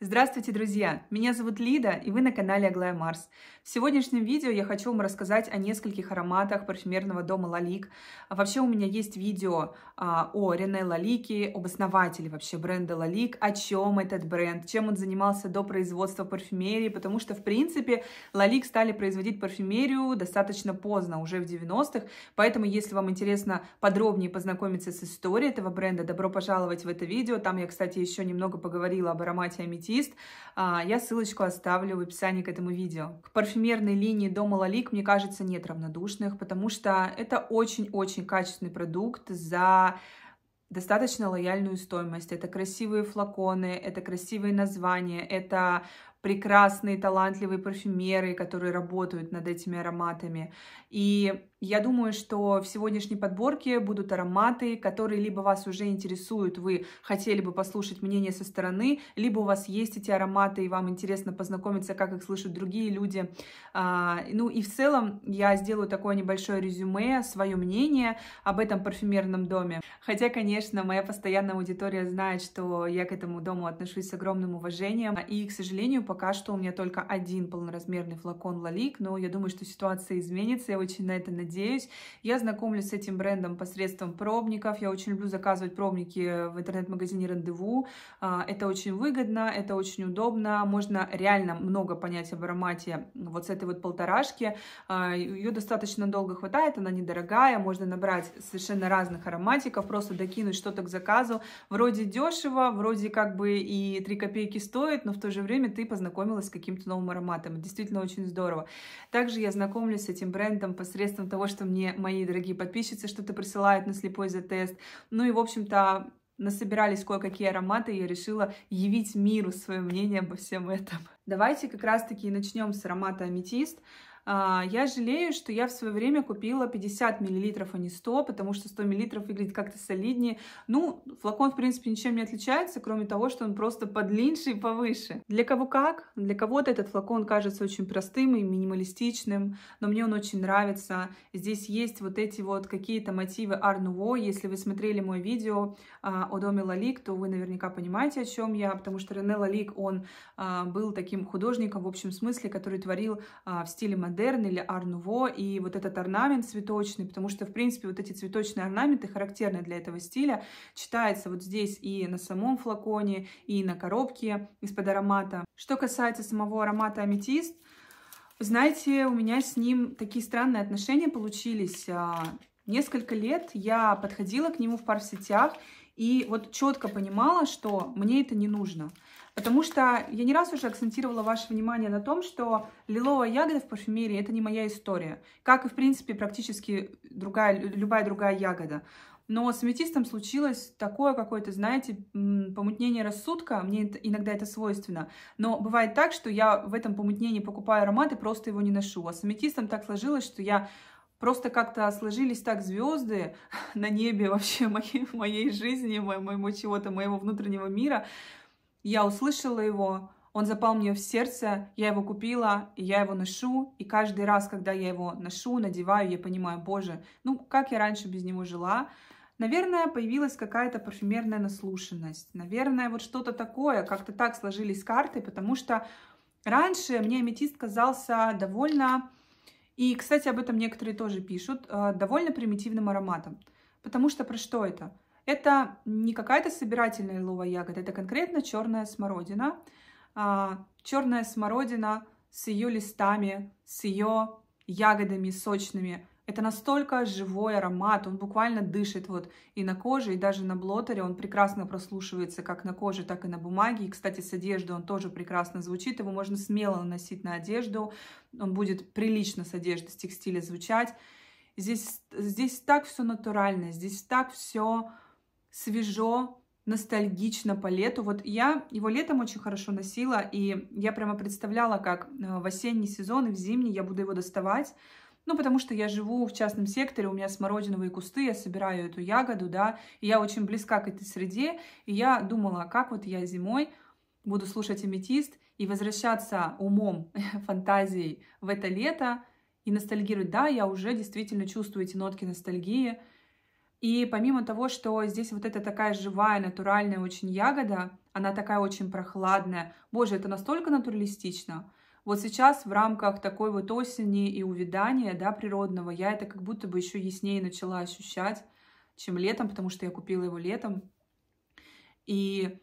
Здравствуйте, друзья! Меня зовут Лида, и вы на канале Аглая Марс. В сегодняшнем видео я хочу вам рассказать о нескольких ароматах парфюмерного дома Лалик. А вообще у меня есть видео а, о Рене Лалике, об основателе вообще бренда Лалик, о чем этот бренд, чем он занимался до производства парфюмерии, потому что, в принципе, Лалик стали производить парфюмерию достаточно поздно, уже в 90-х, поэтому, если вам интересно подробнее познакомиться с историей этого бренда, добро пожаловать в это видео. Там я, кстати, еще немного поговорила об аромате аметиста, косметист. А, я ссылочку оставлю в описании к этому видео. К парфюмерной линии Дома Лалик, мне кажется, нет равнодушных, потому что это очень-очень качественный продукт за достаточно лояльную стоимость. Это красивые флаконы, это красивые названия, это прекрасные, талантливые парфюмеры, которые работают над этими ароматами. И я думаю, что в сегодняшней подборке будут ароматы, которые либо вас уже интересуют, вы хотели бы послушать мнение со стороны, либо у вас есть эти ароматы, и вам интересно познакомиться, как их слышат другие люди. А, ну и в целом я сделаю такое небольшое резюме, свое мнение об этом парфюмерном доме. Хотя, конечно, моя постоянная аудитория знает, что я к этому дому отношусь с огромным уважением. И, к сожалению, пока что у меня только один полноразмерный флакон Лалик, но я думаю, что ситуация изменится, я очень на это надеюсь надеюсь. Я знакомлюсь с этим брендом посредством пробников. Я очень люблю заказывать пробники в интернет-магазине «Рандеву». А, это очень выгодно, это очень удобно. Можно реально много понять об аромате вот с этой вот полторашки. А, Ее достаточно долго хватает, она недорогая. Можно набрать совершенно разных ароматиков, просто докинуть что-то к заказу. Вроде дешево, вроде как бы и 3 копейки стоит, но в то же время ты познакомилась с каким-то новым ароматом. Действительно очень здорово. Также я знакомлюсь с этим брендом посредством того, того, что мне мои дорогие подписчицы что-то присылают на слепой за тест Ну и, в общем-то, насобирались кое-какие ароматы, и я решила явить миру свое мнение обо всем этом. Давайте как раз-таки начнем с аромата аметист. А, я жалею, что я в свое время купила 50 мл, а не 100, потому что 100 мл выглядит как-то солиднее. Ну, флакон, в принципе, ничем не отличается, кроме того, что он просто подлиннее и повыше. Для кого как? Для кого-то этот флакон кажется очень простым и минималистичным, но мне он очень нравится. Здесь есть вот эти вот какие-то мотивы Арнуво. Если вы смотрели мое видео а, о доме Лалик, то вы наверняка понимаете, о чем я, потому что Рене Лалик, он а, был таким художником в общем смысле, который творил в стиле модерн модерн или арнуво, и вот этот орнамент цветочный, потому что, в принципе, вот эти цветочные орнаменты характерны для этого стиля, читается вот здесь и на самом флаконе, и на коробке из-под аромата. Что касается самого аромата аметист, знаете, у меня с ним такие странные отношения получились. А, несколько лет я подходила к нему в пар сетях и вот четко понимала, что мне это не нужно. Потому что я не раз уже акцентировала ваше внимание на том, что лиловая ягода в парфюмерии – это не моя история. Как и, в принципе, практически другая, любая другая ягода. Но с аметистом случилось такое какое-то, знаете, помутнение рассудка. Мне это, иногда это свойственно. Но бывает так, что я в этом помутнении покупаю аромат и просто его не ношу. А с аметистом так сложилось, что я просто как-то сложились так звезды на небе вообще моей, моей жизни, моего, чего-то, моего внутреннего мира, я услышала его, он запал мне в сердце, я его купила, и я его ношу, и каждый раз, когда я его ношу, надеваю, я понимаю, боже, ну как я раньше без него жила, Наверное, появилась какая-то парфюмерная наслушанность. Наверное, вот что-то такое, как-то так сложились карты, потому что раньше мне аметист казался довольно, и, кстати, об этом некоторые тоже пишут, э, довольно примитивным ароматом. Потому что про что это? Это не какая-то собирательная лиловая ягода, это конкретно черная смородина. А, черная смородина с ее листами, с ее ягодами сочными. Это настолько живой аромат, он буквально дышит вот и на коже, и даже на блотере. Он прекрасно прослушивается как на коже, так и на бумаге. И, кстати, с одеждой он тоже прекрасно звучит. Его можно смело наносить на одежду. Он будет прилично с одеждой, с текстиля звучать. Здесь, здесь так все натурально, здесь так все свежо, ностальгично по лету. Вот я его летом очень хорошо носила, и я прямо представляла, как э, в осенний сезон и в зимний я буду его доставать. Ну, потому что я живу в частном секторе, у меня смородиновые кусты, я собираю эту ягоду, да, и я очень близка к этой среде, и я думала, а как вот я зимой буду слушать аметист и возвращаться умом, фантазией в это лето и ностальгировать. Да, я уже действительно чувствую эти нотки ностальгии, и помимо того, что здесь вот эта такая живая, натуральная очень ягода, она такая очень прохладная. Боже, это настолько натуралистично. Вот сейчас в рамках такой вот осени и увядания, да, природного, я это как будто бы еще яснее начала ощущать, чем летом, потому что я купила его летом. И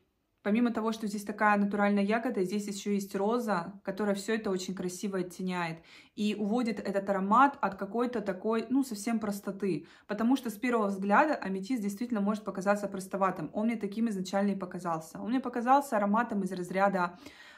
Помимо того, что здесь такая натуральная ягода, здесь еще есть роза, которая все это очень красиво оттеняет и уводит этот аромат от какой-то такой, ну, совсем простоты. Потому что с первого взгляда аметист действительно может показаться простоватым. Он мне таким изначально и показался. Он мне показался ароматом из разряда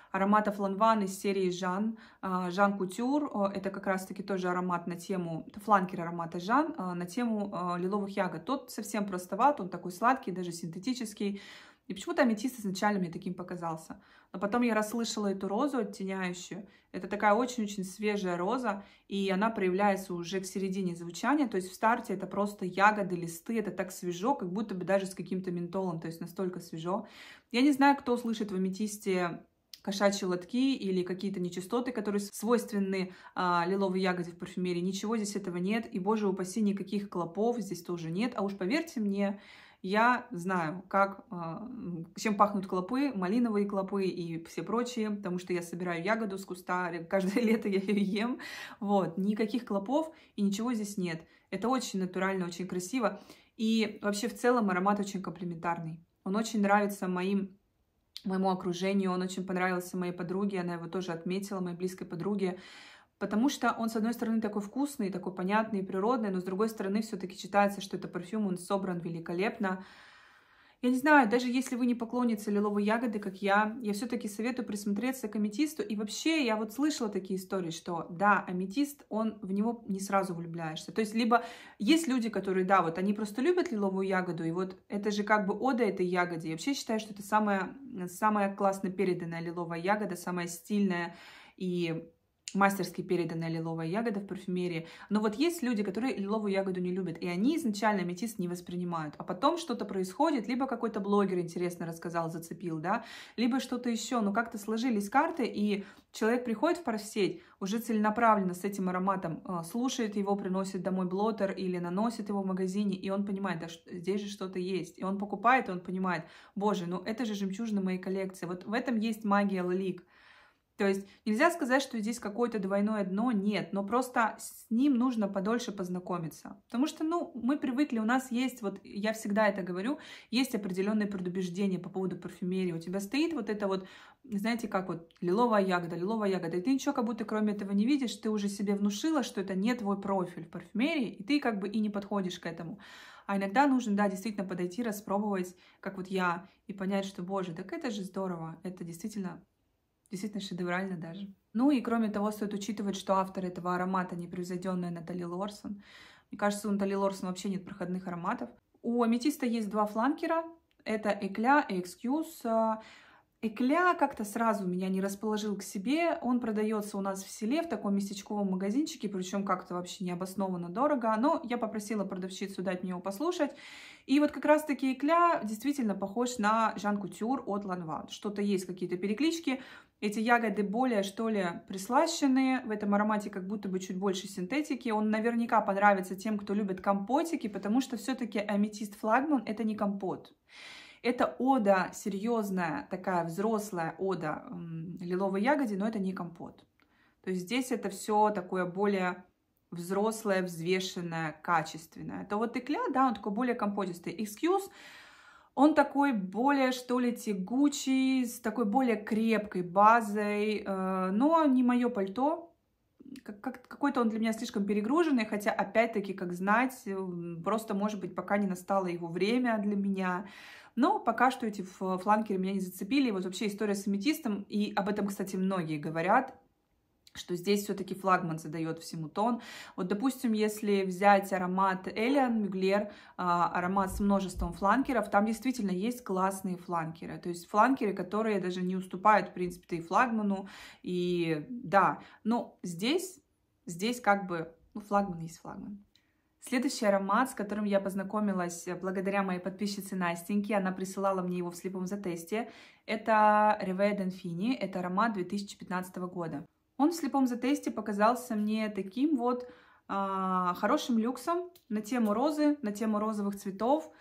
ароматов Ланван из серии Жан. А, Жан Кутюр, это как раз-таки тоже аромат на тему, фланкер аромата Жан, а, на тему а, лиловых ягод. Тот совсем простоват, он такой сладкий, даже синтетический, и почему-то аметист изначально мне таким показался. Но потом я расслышала эту розу оттеняющую. Это такая очень-очень свежая роза, и она проявляется уже к середине звучания. То есть в старте это просто ягоды, листы, это так свежо, как будто бы даже с каким-то ментолом, то есть настолько свежо. Я не знаю, кто слышит в аметисте кошачьи лотки или какие-то нечистоты, которые свойственны а, лиловой ягоде в парфюмерии. Ничего здесь этого нет, и, боже упаси, никаких клопов здесь тоже нет. А уж поверьте мне, я знаю, как, чем а, пахнут клопы, малиновые клопы и все прочие, потому что я собираю ягоду с куста, каждое лето я ее ем. Вот, никаких клопов и ничего здесь нет. Это очень натурально, очень красиво. И вообще в целом аромат очень комплиментарный. Он очень нравится моим моему окружению, он очень понравился моей подруге, она его тоже отметила, моей близкой подруге. Потому что он, с одной стороны, такой вкусный, такой понятный, природный, но с другой стороны, все-таки читается, что это парфюм, он собран великолепно. Я не знаю, даже если вы не поклонница лиловой ягоды, как я, я все-таки советую присмотреться к аметисту. И вообще, я вот слышала такие истории, что да, аметист, он в него не сразу влюбляешься. То есть, либо есть люди, которые, да, вот они просто любят лиловую ягоду, и вот это же как бы ода этой ягоде. Я вообще считаю, что это самая, самая классно переданная лиловая ягода, самая стильная и мастерски переданная лиловая ягода в парфюмерии. Но вот есть люди, которые лиловую ягоду не любят, и они изначально метис не воспринимают. А потом что-то происходит, либо какой-то блогер интересно рассказал, зацепил, да, либо что-то еще, но как-то сложились карты, и человек приходит в парфсеть, уже целенаправленно с этим ароматом а, слушает его, приносит домой блотер или наносит его в магазине, и он понимает, да, здесь же что-то есть. И он покупает, и он понимает, боже, ну это же жемчужина моей коллекции. Вот в этом есть магия лилик. То есть нельзя сказать, что здесь какое-то двойное дно, нет, но просто с ним нужно подольше познакомиться. Потому что, ну, мы привыкли, у нас есть, вот я всегда это говорю, есть определенные предубеждения по поводу парфюмерии. У тебя стоит вот это вот, знаете, как вот лиловая ягода, лиловая ягода, и ты ничего как будто кроме этого не видишь, ты уже себе внушила, что это не твой профиль в парфюмерии, и ты как бы и не подходишь к этому. А иногда нужно, да, действительно подойти, распробовать, как вот я, и понять, что, боже, так это же здорово, это действительно Действительно шедеврально даже. Ну и кроме того, стоит учитывать, что автор этого аромата непревзойденная Натали Лорсон. Мне кажется, у Натали Лорсон вообще нет проходных ароматов. У аметиста есть два фланкера. Это Экля и Экскьюз. А, Экля как-то сразу меня не расположил к себе. Он продается у нас в селе в таком местечковом магазинчике, причем как-то вообще необоснованно дорого. Но я попросила продавщицу дать мне его послушать. И вот как раз-таки Экля действительно похож на Жан Кутюр от Ланван. Что-то есть, какие-то переклички. Эти ягоды более, что ли, прислащенные. В этом аромате как будто бы чуть больше синтетики. Он наверняка понравится тем, кто любит компотики, потому что все-таки аметист флагман – это не компот. Это ода серьезная, такая взрослая ода лиловой ягоде, но это не компот. То есть здесь это все такое более взрослое, взвешенное, качественное. То вот тыкля, да, он такой более композистый. Excuse, он такой более, что ли, тягучий, с такой более крепкой базой, э, но не мое пальто. Как, как, какой-то он для меня слишком перегруженный, хотя, опять-таки, как знать, просто, может быть, пока не настало его время для меня. Но пока что эти фланкеры меня не зацепили. И вот вообще история с аметистом, и об этом, кстати, многие говорят, что здесь все-таки флагман задает всему тон. Вот, допустим, если взять аромат Элиан Мюглер, а, аромат с множеством фланкеров, там действительно есть классные фланкеры. То есть фланкеры, которые даже не уступают, в принципе и флагману. И да, но здесь, здесь как бы, ну, флагман есть флагман. Следующий аромат, с которым я познакомилась э, благодаря моей подписчице Настеньке, она присылала мне его в слепом затесте, это Revea Denfini, это аромат 2015 года. Он в слепом затесте показался мне таким вот э, хорошим люксом на тему розы, на тему розовых цветов,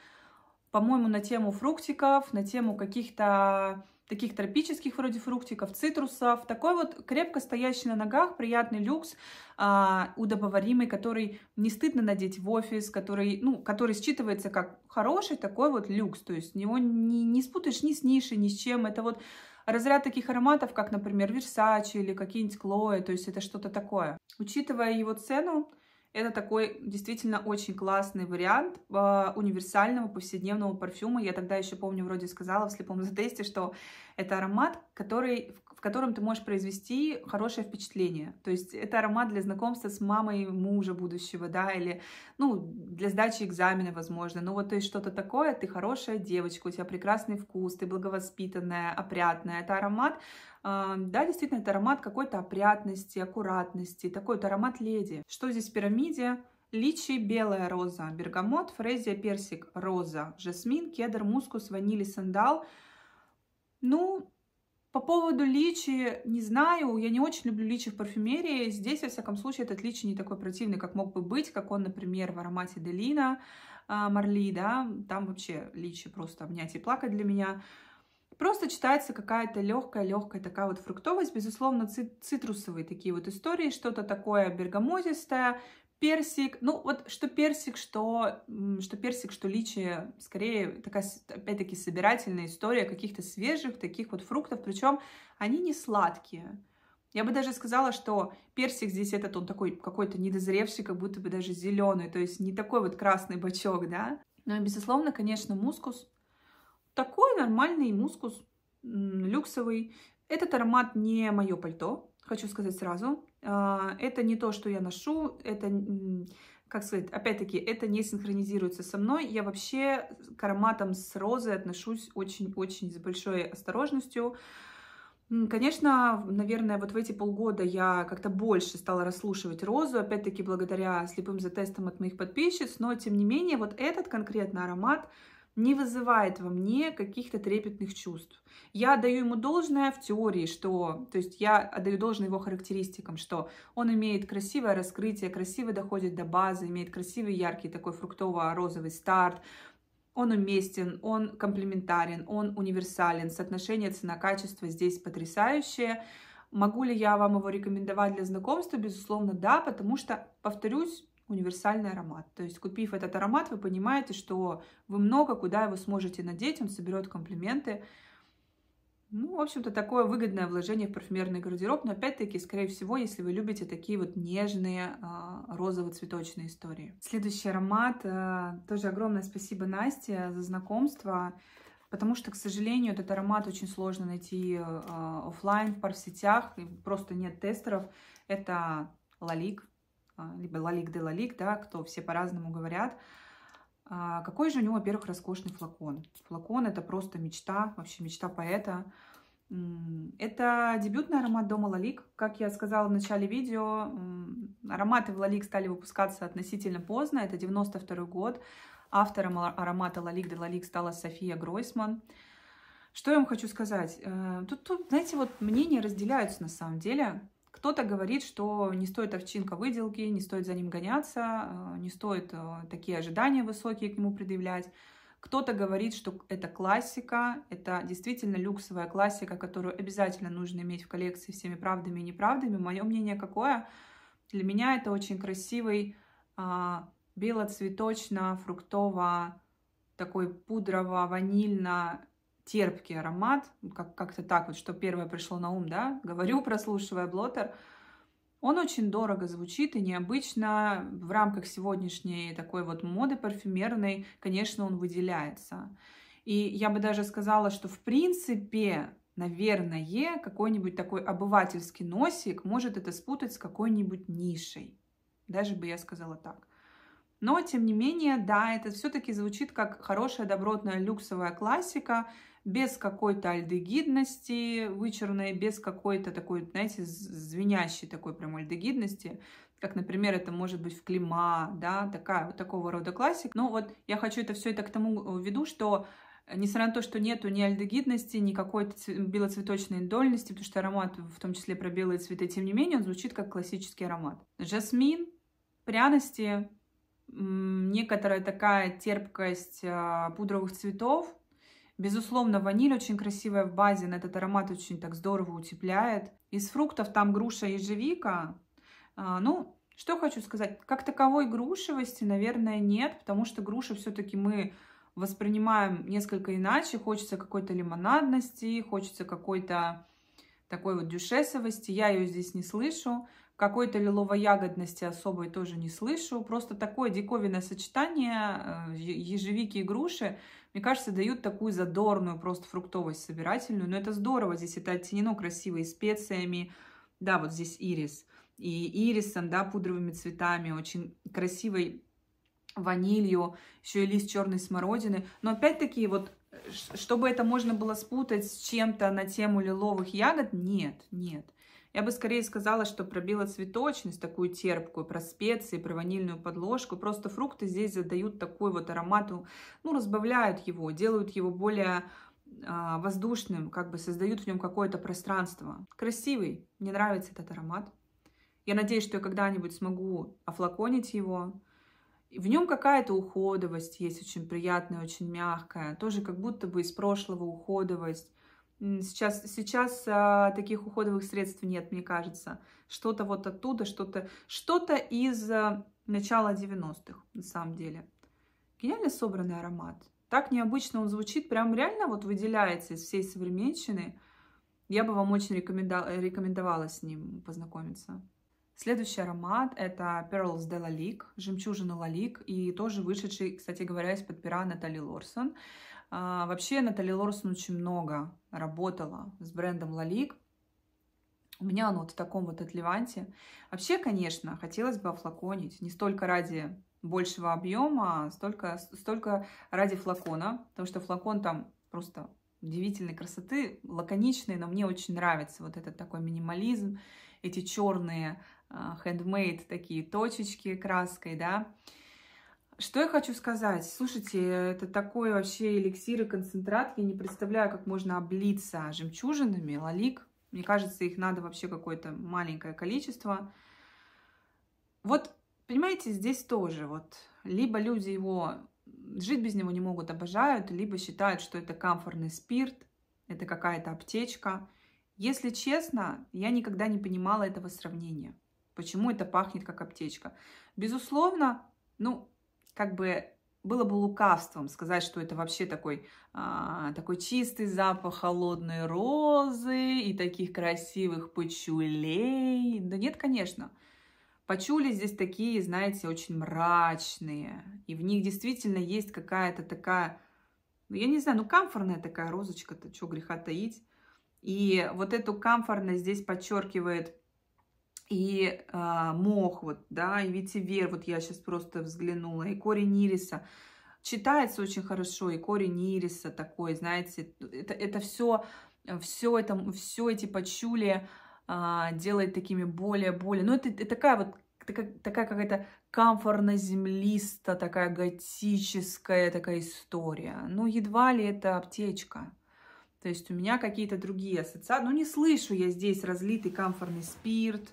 по-моему, на тему фруктиков, на тему каких-то таких тропических вроде фруктиков, цитрусов. Такой вот крепко стоящий на ногах, приятный люкс, а, удобоваримый, который не стыдно надеть в офис, который, ну, который считывается как хороший такой вот люкс. То есть его не, не спутаешь ни с нишей, ни с чем. Это вот разряд таких ароматов, как, например, Versace или какие-нибудь Chloe, то есть это что-то такое. Учитывая его цену, это такой действительно очень классный вариант а, универсального повседневного парфюма. Я тогда еще помню, вроде сказала в слепом затесте, что это аромат, который в котором ты можешь произвести хорошее впечатление. То есть это аромат для знакомства с мамой мужа будущего, да, или, ну, для сдачи экзамена, возможно. Ну, вот, то есть что-то такое, ты хорошая девочка, у тебя прекрасный вкус, ты благовоспитанная, опрятная. Это аромат, э, да, действительно, это аромат какой-то опрятности, аккуратности, такой вот аромат леди. Что здесь в пирамиде? Личи, белая роза, бергамот, фрезия, персик, роза, жасмин, кедр, мускус, ваниль и сандал. Ну, по поводу личи, не знаю, я не очень люблю личи в парфюмерии. Здесь, во всяком случае, этот личи не такой противный, как мог бы быть, как он, например, в аромате Делина а, Марли, да, там вообще личи просто обнять и плакать для меня. Просто читается какая-то легкая-легкая такая вот фруктовость, безусловно, цитрусовые такие вот истории, что-то такое бергамозистое, персик. Ну, вот что персик, что, что персик, что личи, скорее, такая, опять-таки, собирательная история каких-то свежих таких вот фруктов, причем они не сладкие. Я бы даже сказала, что персик здесь этот, он такой какой-то недозревший, как будто бы даже зеленый, то есть не такой вот красный бачок, да. Но, ну безусловно, конечно, мускус. Такой нормальный мускус, люксовый. Этот аромат не мое пальто, хочу сказать сразу. А, это не то, что я ношу, это, как сказать, опять-таки, это не синхронизируется со мной. Я вообще к ароматам с розой отношусь очень-очень с большой осторожностью. Конечно, наверное, вот в эти полгода я как-то больше стала расслушивать розу, опять-таки благодаря слепым затестам от моих подписчиц, но тем не менее вот этот конкретно аромат – не вызывает во мне каких-то трепетных чувств. Я даю ему должное в теории, что, то есть я отдаю должное его характеристикам, что он имеет красивое раскрытие, красиво доходит до базы, имеет красивый яркий такой фруктово-розовый старт, он уместен, он комплементарен, он универсален, соотношение цена-качество здесь потрясающее. Могу ли я вам его рекомендовать для знакомства? Безусловно, да, потому что, повторюсь, универсальный аромат. То есть, купив этот аромат, вы понимаете, что вы много куда его сможете надеть, он соберет комплименты. Ну, в общем-то, такое выгодное вложение в парфюмерный гардероб, но опять-таки, скорее всего, если вы любите такие вот нежные а, розово-цветочные истории. Следующий аромат. А, тоже огромное спасибо Насте за знакомство, потому что, к сожалению, этот аромат очень сложно найти а, офлайн в парсетях, просто нет тестеров. Это Лалик а, либо лалик де лалик, да, кто все по-разному говорят. А, какой же у него, во-первых, роскошный флакон. Флакон – это просто мечта, вообще мечта поэта. Это дебютный аромат дома Лалик. Как я сказала в начале видео, ароматы в Лалик стали выпускаться относительно поздно, это 92 год. Автором аромата Лалик де Лалик стала София Гройсман. Что я вам хочу сказать? Э, тут, тут, знаете, вот мнения разделяются на самом деле. Кто-то говорит, что не стоит овчинка выделки, не стоит за ним гоняться, э, не стоит э, такие ожидания высокие к нему предъявлять. Кто-то говорит, что это классика, это действительно люксовая классика, которую обязательно нужно иметь в коллекции всеми правдами и неправдами. Мое мнение какое? Для меня это очень красивый а, белоцветочно-фруктово такой пудрово-ванильно терпкий аромат, ну, как- как-то так вот, что первое пришло на ум, да, говорю, прослушивая блотер. Он очень дорого звучит и необычно в рамках сегодняшней такой вот моды парфюмерной, конечно, он выделяется. И я бы даже сказала, что в принципе, наверное, какой-нибудь такой обывательский носик может это спутать с какой-нибудь нишей. Даже бы я сказала так. Но, тем не менее, да, это все-таки звучит как хорошая, добротная, люксовая классика без какой-то альдегидности вычурной, без какой-то такой, знаете, звенящей такой прям альдегидности, как, например, это может быть в клима, да, такая, вот такого рода классик. Но вот я хочу это все это к тому э, веду, что э, несмотря на то, что нету ни альдегидности, ни какой-то белоцветочной индольности, потому что аромат, в том числе про белые цветы, тем не менее, он звучит как классический аромат. Жасмин, пряности, некоторая такая терпкость э, пудровых цветов, Безусловно, ваниль очень красивая в базе, на этот аромат очень так здорово утепляет. Из фруктов там груша и ежевика. А, ну, что хочу сказать, как таковой грушевости, наверное, нет, потому что груши все-таки мы воспринимаем несколько иначе. Хочется какой-то лимонадности, хочется какой-то такой вот дюшесовости. Я ее здесь не слышу. Какой-то лиловой ягодности особой тоже не слышу. Просто такое диковинное сочетание э, ежевики и груши, мне кажется, дают такую задорную просто фруктовость собирательную. Но это здорово, здесь это оттенено красивыми специями. Да, вот здесь ирис. И ирисом, да, пудровыми цветами, очень красивой ванилью, еще и лист черной смородины. Но опять-таки, вот, э, чтобы это можно было спутать с чем-то на тему лиловых ягод, нет, нет. Я бы скорее сказала, что пробила цветочность, такую терпкую, про специи, про ванильную подложку. Просто фрукты здесь задают такой вот аромату, ну, разбавляют его, делают его более а, воздушным, как бы создают в нем какое-то пространство. Красивый, мне нравится этот аромат. Я надеюсь, что я когда-нибудь смогу офлаконить его. В нем какая-то уходовость есть очень приятная, очень мягкая. Тоже как будто бы из прошлого уходовость. Сейчас, сейчас а, таких уходовых средств нет, мне кажется. Что-то вот оттуда, что-то что, -то, из а, начала 90-х, на самом деле. Гениально собранный аромат. Так необычно он звучит, прям реально вот выделяется из всей современщины. Я бы вам очень рекомендовала, рекомендовала с ним познакомиться. Следующий аромат — это Pearls de Lalique, жемчужина Лалик, и тоже вышедший, кстати говоря, из-под пера Натали Лорсон. А, вообще Натали Лорсон очень много работала с брендом Лалик. У меня оно вот в таком вот отливанте. Вообще, конечно, хотелось бы офлаконить, не столько ради большего объема, а столько, столько ради флакона, потому что флакон там просто удивительной красоты, лаконичный, но мне очень нравится вот этот такой минимализм, эти черные а, handmade такие точечки краской, да. Что я хочу сказать? Слушайте, это такой вообще эликсир и концентрат. Я не представляю, как можно облиться жемчужинами, лалик. Мне кажется, их надо вообще какое-то маленькое количество. Вот, понимаете, здесь тоже вот либо люди его жить без него не могут, обожают, либо считают, что это камфорный спирт, это какая-то аптечка. Если честно, я никогда не понимала этого сравнения. Почему это пахнет как аптечка? Безусловно, ну, как бы было бы лукавством сказать, что это вообще такой, а, такой чистый запах холодной розы и таких красивых пачулей. Да нет, конечно. Пачули здесь такие, знаете, очень мрачные. И в них действительно есть какая-то такая, ну, я не знаю, ну, камфорная такая розочка-то, что греха таить. И вот эту комфортность здесь подчеркивает и э, мох, вот, да, и ветивер, вот я сейчас просто взглянула, и корень ириса. Читается очень хорошо, и корень ириса такой, знаете, это, это все, все это, все эти почули э, а, делает такими более-более, ну, это, это такая вот такая, такая какая-то камфорно-землиста, такая готическая такая история. Ну, едва ли это аптечка. То есть у меня какие-то другие ассоциации. Ну, не слышу я здесь разлитый камфорный спирт.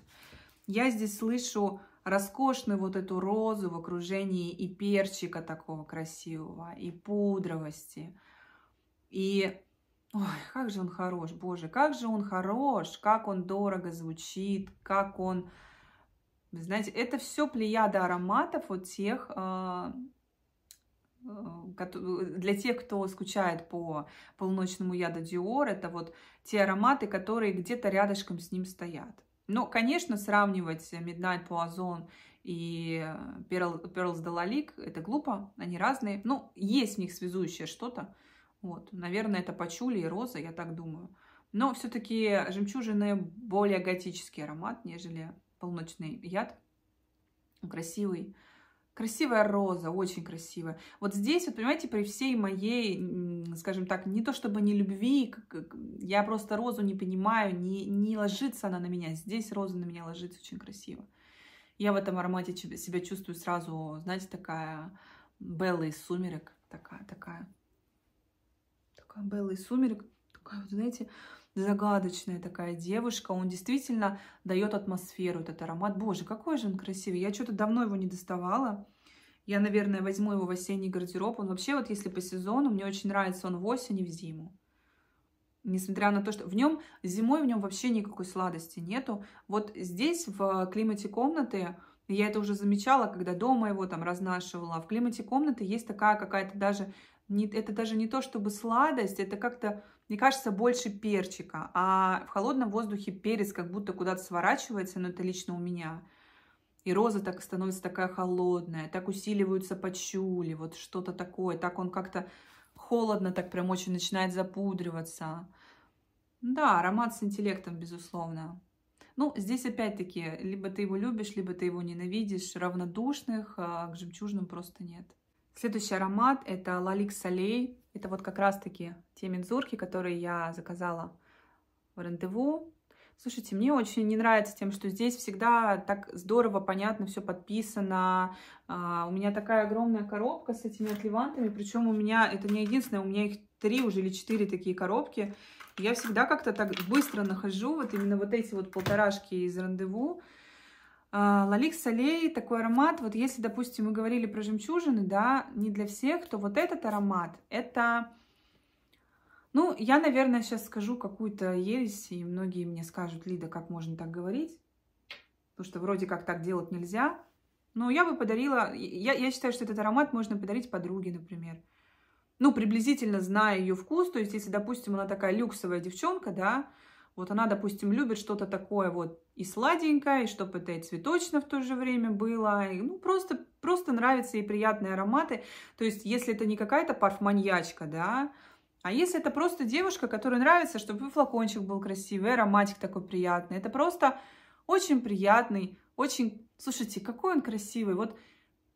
Я здесь слышу роскошную вот эту розу в окружении и перчика такого красивого, и пудровости. И Ой, как же он хорош, боже, как же он хорош, как он дорого звучит, как он... Вы знаете, это все плеяда ароматов вот тех а, Э, э, для тех, кто скучает по полуночному яду Диор, это вот те ароматы, которые где-то рядышком с ним стоят. Но, конечно, сравнивать Midnight Poison и Pearl, Pearls de la Ligue, это глупо, они разные. Но ну, есть в них связующее что-то. Вот, наверное, это пачули и роза, я так думаю. Но все-таки жемчужины более готический аромат, нежели полночный яд. Красивый Красивая роза, очень красивая. Вот здесь, вот понимаете, при всей моей, скажем так, не то чтобы не любви, я просто розу не понимаю, не, не ложится она на меня. Здесь роза на меня ложится очень красиво. Я в этом аромате себя чувствую сразу, знаете, такая белый сумерек. Такая, такая. Такая белый сумерек. Такая, вот, знаете, загадочная такая девушка. Он действительно дает атмосферу, этот аромат. Боже, какой же он красивый. Я что-то давно его не доставала. Я, наверное, возьму его в осенний гардероб. Он вообще, вот если по сезону, мне очень нравится он в осень и в зиму. Несмотря на то, что в нем зимой в нем вообще никакой сладости нету. Вот здесь, в э, климате комнаты, я это уже замечала, когда дома его там разнашивала. В климате комнаты есть такая какая-то даже... Не, это даже не то чтобы сладость, это как-то мне кажется, больше перчика, а в холодном воздухе перец как будто куда-то сворачивается, но это лично у меня. И роза так становится такая холодная, так усиливаются пачули, вот что-то такое. Так он как-то холодно, так прям очень начинает запудриваться. Да, аромат с интеллектом, безусловно. Ну, здесь опять-таки, либо ты его любишь, либо ты его ненавидишь. Равнодушных а к жемчужным просто нет. Следующий аромат – это Лалик Солей. Это вот как раз-таки те мензурки, которые я заказала в рандеву. Слушайте, мне очень не нравится тем, что здесь всегда так здорово, понятно, все подписано. А, у меня такая огромная коробка с этими отливантами, причем у меня, это не единственное, у меня их три уже или четыре такие коробки. Я всегда как-то так быстро нахожу вот именно вот эти вот полторашки из рандеву. А, лалик солей, такой аромат, вот если, допустим, мы говорили про жемчужины, да, не для всех, то вот этот аромат, это, ну, я, наверное, сейчас скажу какую-то ересь, и многие мне скажут, Лида, как можно так говорить, потому что вроде как так делать нельзя, но я бы подарила, я, я считаю, что этот аромат можно подарить подруге, например, ну, приблизительно зная ее вкус, то есть, если, допустим, она такая люксовая девчонка, да, вот она, допустим, любит что-то такое вот и сладенькое, и чтобы это и цветочно в то же время было. И, ну, просто, просто нравятся ей приятные ароматы. То есть, если это не какая-то парфманьячка, да, а если это просто девушка, которой нравится, чтобы флакончик был красивый, ароматик такой приятный. Это просто очень приятный, очень... Слушайте, какой он красивый. Вот,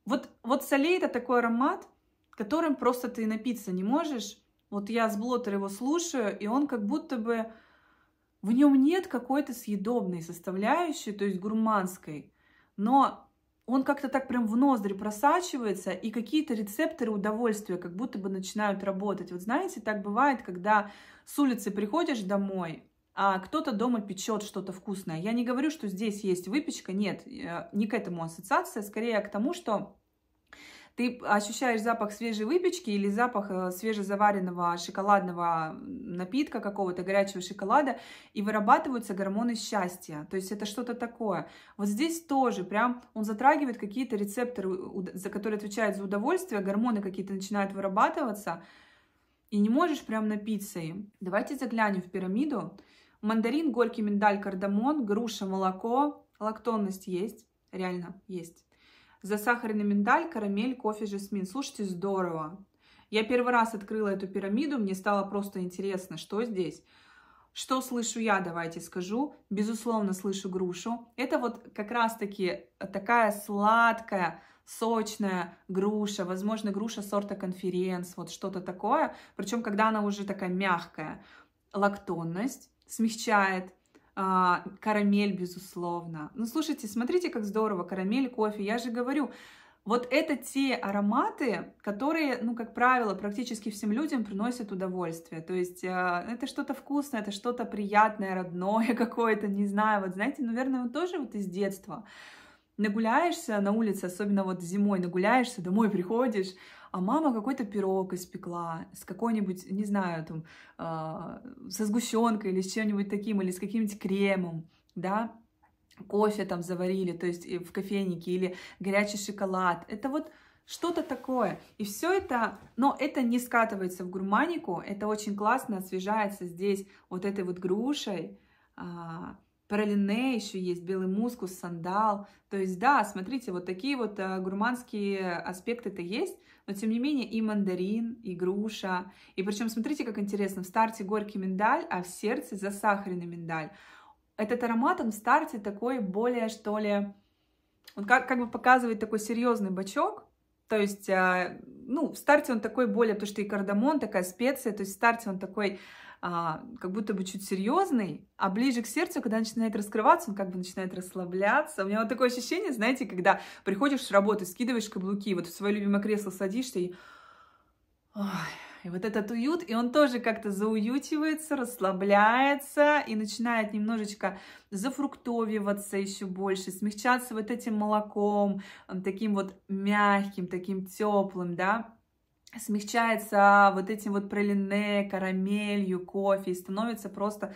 вот, вот солей это такой аромат, которым просто ты напиться не можешь. Вот я с блотер его слушаю, и он как будто бы в нем нет какой-то съедобной составляющей, то есть гурманской, но он как-то так прям в ноздри просачивается, и какие-то рецепторы удовольствия как будто бы начинают работать. Вот знаете, так бывает, когда с улицы приходишь домой, а кто-то дома печет что-то вкусное. Я не говорю, что здесь есть выпечка, нет, э, не к этому ассоциация, скорее к тому, что ты ощущаешь запах свежей выпечки или запах э, свежезаваренного шоколадного напитка какого-то, горячего шоколада, и вырабатываются гормоны счастья. То есть это что-то такое. Вот здесь тоже прям он затрагивает какие-то рецепторы, за которые отвечают за удовольствие, гормоны какие-то начинают вырабатываться, и не можешь прям напиться им. Давайте заглянем в пирамиду. Мандарин, горький миндаль, кардамон, груша, молоко. Лактонность есть, реально есть. Засахаренный миндаль, карамель, кофе, жасмин. Слушайте, здорово. Я первый раз открыла эту пирамиду, мне стало просто интересно, что здесь. Что слышу я, давайте скажу. Безусловно, слышу грушу. Это вот как раз-таки такая сладкая, сочная груша, возможно, груша сорта конференц, вот что-то такое. Причем, когда она уже такая мягкая. Лактонность смягчает а, карамель, безусловно. Ну, слушайте, смотрите, как здорово, карамель, кофе. Я же говорю, вот это те ароматы, которые, ну, как правило, практически всем людям приносят удовольствие. То есть э, это что-то вкусное, это что-то приятное, родное какое-то, не знаю. Вот знаете, ну, наверное, вот тоже вот из детства. Нагуляешься на улице, особенно вот зимой, нагуляешься, домой приходишь, а мама какой-то пирог испекла с какой-нибудь, не знаю, там, а, со сгущенкой или с чем-нибудь таким, или с каким-нибудь кремом, да, кофе там заварили, то есть э, в кофейнике, или горячий шоколад. Это вот что-то такое. И все это, но это не скатывается в гурманику, это очень классно освежается здесь вот этой вот грушей, а, Паралине еще есть, белый мускус, сандал. То есть, да, смотрите, вот такие вот э, гурманские аспекты-то есть, но тем не менее и мандарин, и груша. И причем смотрите, как интересно, в старте горький миндаль, а в сердце засахаренный миндаль. Этот аромат, он в старте такой более, что ли, он как, как бы показывает такой серьезный бачок, то есть, а, ну, в старте он такой более, потому что и кардамон, такая специя, то есть в старте он такой а, как будто бы чуть серьезный, а ближе к сердцу, когда начинает раскрываться, он как бы начинает расслабляться. У меня вот такое ощущение, знаете, когда приходишь с работы, скидываешь каблуки, вот в свое любимое кресло садишься и... Ой, и вот этот уют, и он тоже как-то зауютивается, расслабляется и начинает немножечко зафруктовиваться еще больше, смягчаться вот этим молоком, таким вот мягким, таким теплым, да, смягчается вот этим вот пролине, карамелью, кофе и становится просто,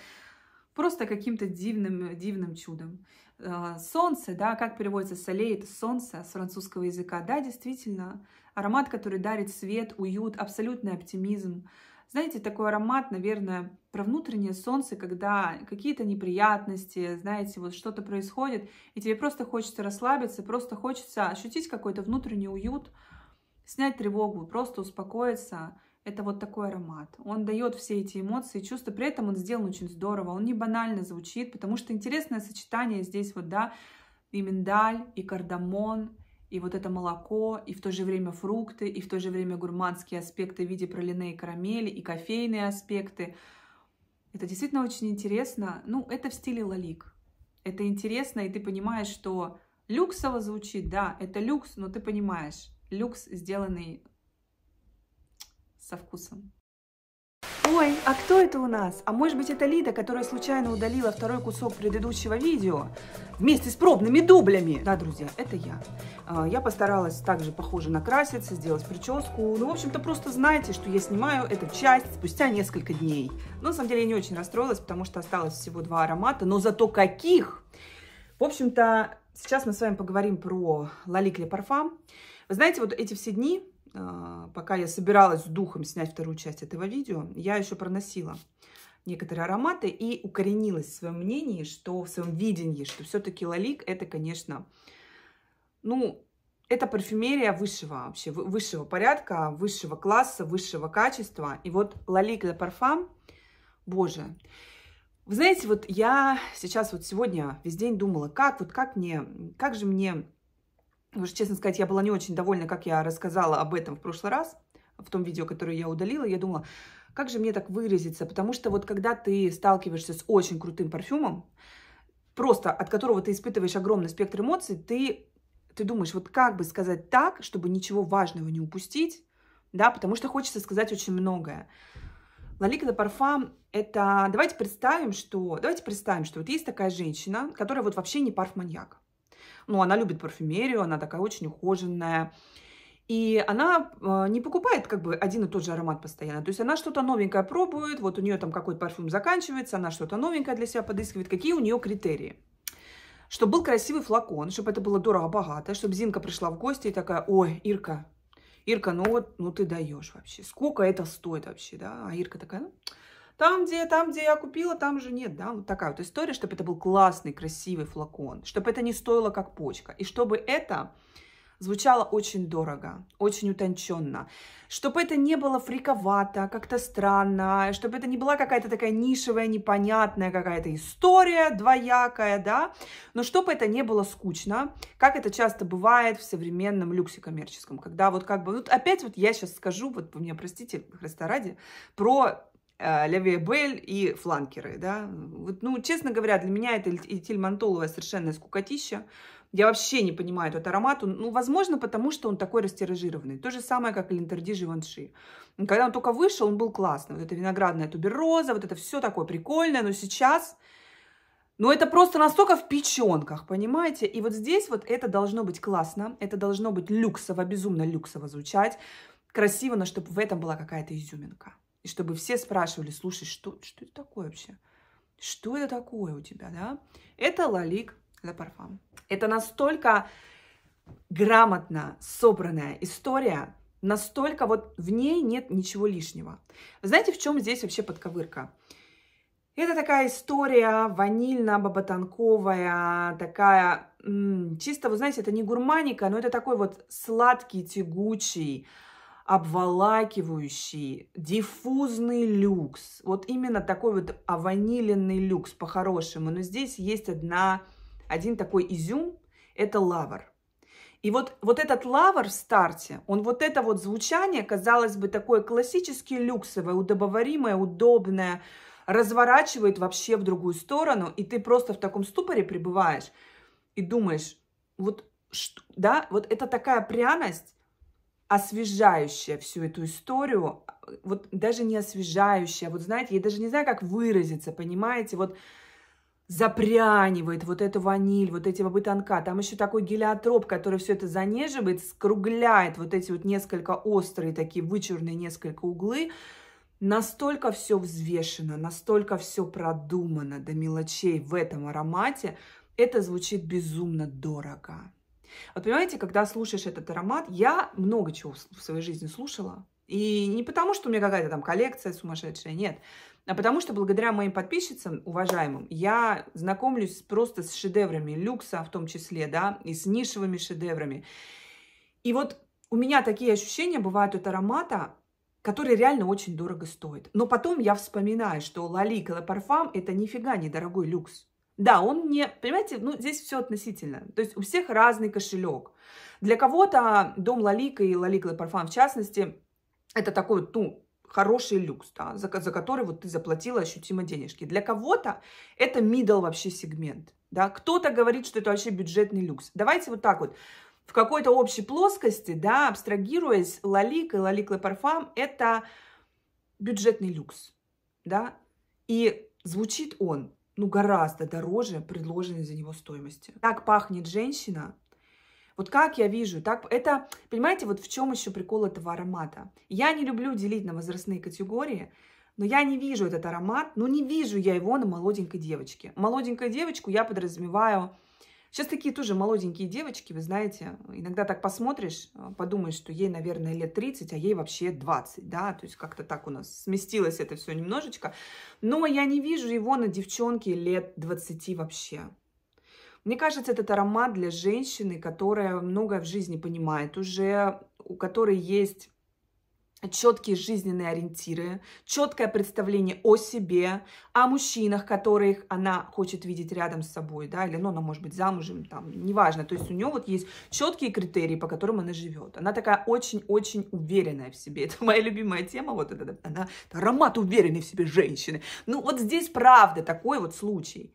просто каким-то дивным, дивным чудом. Э, солнце, да, как переводится солей, это солнце с французского языка. Да, действительно, аромат, который дарит свет, уют, абсолютный оптимизм. Знаете, такой аромат, наверное, про внутреннее солнце, когда какие-то неприятности, знаете, вот что-то происходит, и тебе просто хочется расслабиться, просто хочется ощутить какой-то внутренний уют, снять тревогу, просто успокоиться. Это вот такой аромат. Он дает все эти эмоции, чувства. При этом он сделан очень здорово. Он не банально звучит, потому что интересное сочетание здесь вот, да, и миндаль, и кардамон, и вот это молоко, и в то же время фрукты, и в то же время гурманские аспекты в виде пролине и карамели, и кофейные аспекты. Это действительно очень интересно. Ну, это в стиле лалик. Это интересно, и ты понимаешь, что люксово звучит, да, это люкс, но ты понимаешь, люкс, сделанный со вкусом. Ой, а кто это у нас? А может быть это Лида, которая случайно удалила второй кусок предыдущего видео вместе с пробными дублями? Да, друзья, это я. А, я постаралась также похоже накраситься, сделать прическу. Ну, в общем-то, просто знайте, что я снимаю эту часть спустя несколько дней. Но, на самом деле, я не очень расстроилась, потому что осталось всего два аромата, но зато каких! В общем-то, сейчас мы с вами поговорим про Лалик Ле Парфам. Вы знаете, вот эти все дни, а, пока я собиралась с духом снять вторую часть этого видео, я еще проносила некоторые ароматы и укоренилась в своем мнении, что в своем видении, что все-таки лалик это, конечно, ну, это парфюмерия высшего вообще, высшего порядка, высшего класса, высшего качества. И вот лалик для парфам, боже, вы знаете, вот я сейчас вот сегодня весь день думала, как вот как мне, как же мне уже, честно сказать, я была не очень довольна, как я рассказала об этом в прошлый раз, в том видео, которое я удалила. Я думала, как же мне так выразиться? Потому что вот когда ты сталкиваешься с очень крутым парфюмом, просто от которого ты испытываешь огромный спектр эмоций, ты, ты думаешь, вот как бы сказать так, чтобы ничего важного не упустить, да, потому что хочется сказать очень многое. Лалика де Парфам – это... Давайте представим, что... Давайте представим, что вот есть такая женщина, которая вот вообще не парфманьяк ну, она любит парфюмерию, она такая очень ухоженная. И она э, не покупает как бы один и тот же аромат постоянно. То есть она что-то новенькое пробует, вот у нее там какой-то парфюм заканчивается, она что-то новенькое для себя подыскивает. Какие у нее критерии? Чтобы был красивый флакон, чтобы это было дорого-богато, чтобы Зинка пришла в гости и такая, ой, Ирка, Ирка, ну вот, ну ты даешь вообще. Сколько это стоит вообще, да? А Ирка такая, ну, там, где, там, где я купила, там же нет, да, вот такая вот история, чтобы это был классный, красивый флакон, чтобы это не стоило как почка, и чтобы это звучало очень дорого, очень утонченно, чтобы это не было фриковато, как-то странно, чтобы это не была какая-то такая нишевая, непонятная какая-то история двоякая, да, но чтобы это не было скучно, как это часто бывает в современном люксе коммерческом, когда вот как бы, вот опять вот я сейчас скажу, вот вы меня простите, Христа ради, про Э, левее Бель и фланкеры, да. Вот, ну, честно говоря, для меня это этильмантоловая совершенно скукотища. Я вообще не понимаю этот аромат. Он, ну, возможно, потому что он такой растиражированный. То же самое, как и Линтерди Живанши. Когда он только вышел, он был классный. Вот эта виноградная тубероза, вот это все такое прикольное. Но сейчас... ну, это просто настолько в печенках, понимаете? И вот здесь вот это должно быть классно. Это должно быть люксово, безумно люксово звучать. Красиво, но чтобы в этом была какая-то изюминка. И чтобы все спрашивали, слушай, что, что это такое вообще? Что это такое у тебя, да? Это лалик для парфам. Это настолько грамотно собранная история, настолько вот в ней нет ничего лишнего. Знаете, в чем здесь вообще подковырка? Это такая история ванильно-бабатанковая, такая, м -м, чисто, вы знаете, это не гурманика, но это такой вот сладкий, тягучий, обволакивающий, диффузный люкс. Вот именно такой вот аванилинный люкс по-хорошему. Но здесь есть одна, один такой изюм – это лавр. И вот, вот этот лавр в старте, он вот это вот звучание, казалось бы, такое классически люксовое, удобоваримое, удобное, разворачивает вообще в другую сторону, и ты просто в таком ступоре пребываешь и думаешь, вот, да, вот это такая пряность, освежающая всю эту историю, вот даже не освежающая, вот знаете, я даже не знаю, как выразиться, понимаете, вот запрянивает вот эту ваниль, вот эти бобы Там еще такой гелиотроп, который все это занеживает, скругляет вот эти вот несколько острые, такие вычурные несколько углы. Настолько все взвешено, настолько все продумано до мелочей в этом аромате. Это звучит безумно дорого. Вот понимаете, когда слушаешь этот аромат, я много чего в своей жизни слушала. И не потому, что у меня какая-то там коллекция сумасшедшая, нет. А потому что благодаря моим подписчицам, уважаемым, я знакомлюсь просто с шедеврами люкса в том числе, да, и с нишевыми шедеврами. И вот у меня такие ощущения бывают от аромата, который реально очень дорого стоит. Но потом я вспоминаю, что Лали парфам, это нифига не дорогой люкс. Да, он не, понимаете, ну здесь все относительно. То есть у всех разный кошелек. Для кого-то дом Лалика и Лалик Лапарфан в частности, это такой, ну, хороший люкс, да, за, за который вот ты заплатила ощутимо денежки. Для кого-то это middle вообще сегмент, да. Кто-то говорит, что это вообще бюджетный люкс. Давайте вот так вот. В какой-то общей плоскости, да, абстрагируясь, Лалик и Лалик Лапарфам – это бюджетный люкс, да. И звучит он ну, гораздо дороже предложенной за него стоимости. Так пахнет женщина. Вот как я вижу, так это, понимаете, вот в чем еще прикол этого аромата. Я не люблю делить на возрастные категории, но я не вижу этот аромат, ну не вижу я его на молоденькой девочке. Молоденькую девочку я подразумеваю Сейчас такие тоже молоденькие девочки, вы знаете, иногда так посмотришь, э, подумаешь, что ей, наверное, лет 30, а ей вообще 20, да, то есть как-то так у нас сместилось это все немножечко. Но я не вижу его на девчонке лет 20 вообще. Мне кажется, этот аромат для женщины, которая многое в жизни понимает уже, у которой есть четкие жизненные ориентиры, четкое представление о себе, о мужчинах, которых она хочет видеть рядом с собой, да, или, ну, она может быть замужем, там, неважно, то есть у нее вот есть четкие критерии, по которым она живет. Она такая очень-очень уверенная в себе, это моя любимая тема, вот это, она, это аромат уверенной в себе женщины. Ну, вот здесь правда такой вот случай.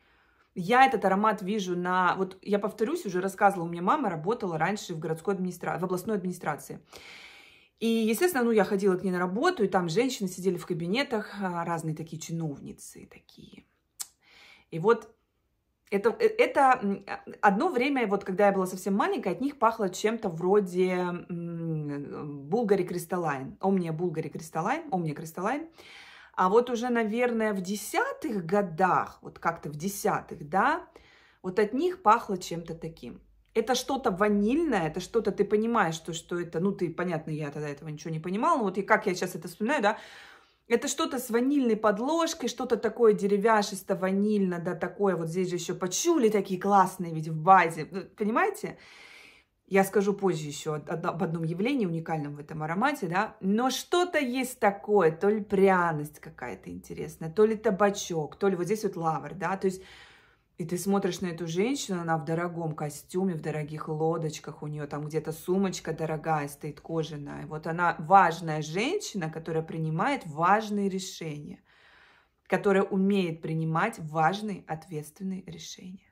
Я этот аромат вижу на... Вот я повторюсь, уже рассказывала, у меня мама работала раньше в городской администрации, в областной администрации. И, естественно, ну, я ходила к ней на работу, и там женщины сидели в кабинетах, а, разные такие чиновницы такие. И вот это, э, это а, одно время, вот когда я была совсем маленькая, от них пахло чем-то вроде булгари кристаллайн, омния булгари кристаллайн, омния кристаллайн. А вот уже, наверное, в десятых годах, вот как-то в десятых, да, вот от них пахло чем-то таким это что-то ванильное, это что-то, ты понимаешь, что, что это, ну, ты, понятно, я тогда этого ничего не понимала, но вот и как я сейчас это вспоминаю, да, это что-то с ванильной подложкой, что-то такое деревяшисто, ванильно, да, такое. Вот здесь же еще пачули такие классные ведь в базе, понимаете? Я скажу позже еще об одном явлении уникальном в этом аромате, да. Но что-то есть такое, то ли пряность какая-то интересная, то ли табачок, то ли вот здесь вот лавр, да. То есть и ты смотришь на эту женщину, она в дорогом костюме, в дорогих лодочках, у нее там где-то сумочка дорогая стоит кожаная. Вот она важная женщина, которая принимает важные решения, которая умеет принимать важные ответственные решения.